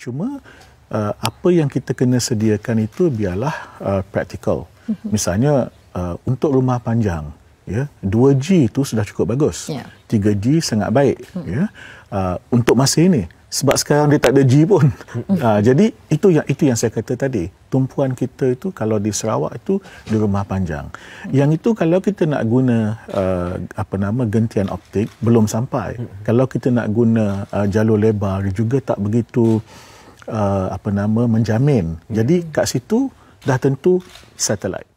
Cuma uh, apa yang kita kena sediakan itu biarlah uh, practical. Mm-hmm. Misalnya uh, untuk rumah panjang, ya, 2G itu sudah cukup bagus. Yeah. 3G sangat baik, hmm. ya. Uh, untuk masa ini sebab sekarang dia tak ada G pun. Hmm. Uh, jadi itu yang itu yang saya kata tadi. Tumpuan kita itu kalau di Sarawak itu di rumah panjang. Hmm. Yang itu kalau kita nak guna uh, apa nama gentian optik belum sampai. Hmm. Kalau kita nak guna uh, jalur lebar juga tak begitu Uh, apa nama menjamin. Hmm. Jadi kat situ dah tentu satellite